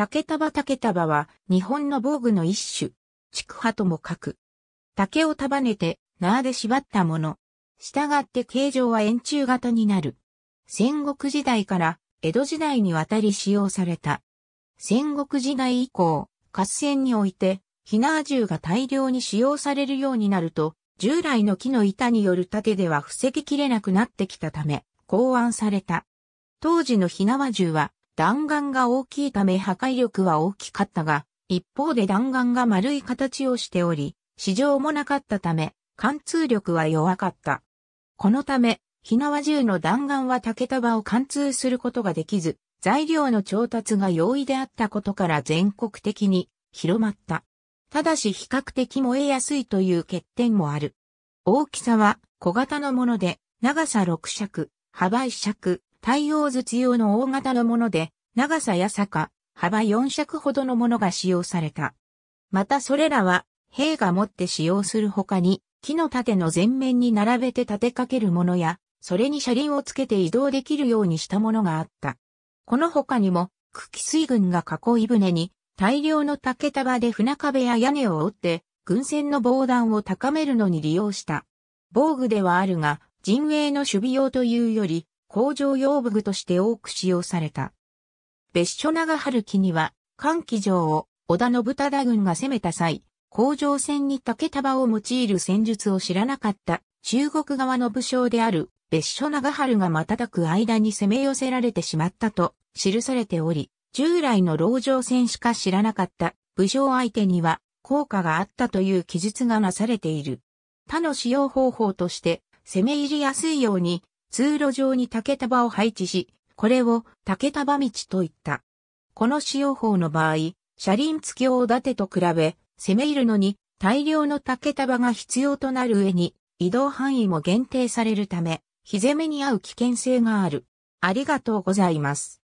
竹束竹束は日本の防具の一種。竹葉とも書く。竹を束ねて縄で縛ったもの。従って形状は円柱型になる。戦国時代から江戸時代にわたり使用された。戦国時代以降、合戦において、火縄銃が大量に使用されるようになると、従来の木の板による盾では防ぎきれなくなってきたため、考案された。当時の火縄銃は、弾丸が大きいため破壊力は大きかったが、一方で弾丸が丸い形をしており、市場もなかったため、貫通力は弱かった。このため、火縄銃の弾丸は竹束を貫通することができず、材料の調達が容易であったことから全国的に広まった。ただし比較的燃えやすいという欠点もある。大きさは小型のもので、長さ6尺、幅1尺、太陽筒用の大型のもので、長さや坂、幅4尺ほどのものが使用された。またそれらは、兵が持って使用する他に、木の盾の前面に並べて立てかけるものや、それに車輪をつけて移動できるようにしたものがあった。この他にも、久喜水軍が囲い船に、大量の竹束で船壁や屋根を折って、軍船の防弾を高めるのに利用した。防具ではあるが、陣営の守備用というより、工場用武具として多く使用された。別所長春樹には、歓喜城を織田信忠軍が攻めた際、工場戦に竹束を用いる戦術を知らなかった中国側の武将である別所長春が瞬く間に攻め寄せられてしまったと記されており、従来の籠城戦しか知らなかった武将相手には効果があったという記述がなされている。他の使用方法として攻め入りやすいように通路上に竹束を配置し、これを竹束道と言った。この使用法の場合、車輪付き大盾と比べ、攻め入るのに大量の竹束が必要となる上に、移動範囲も限定されるため、日攻めに合う危険性がある。ありがとうございます。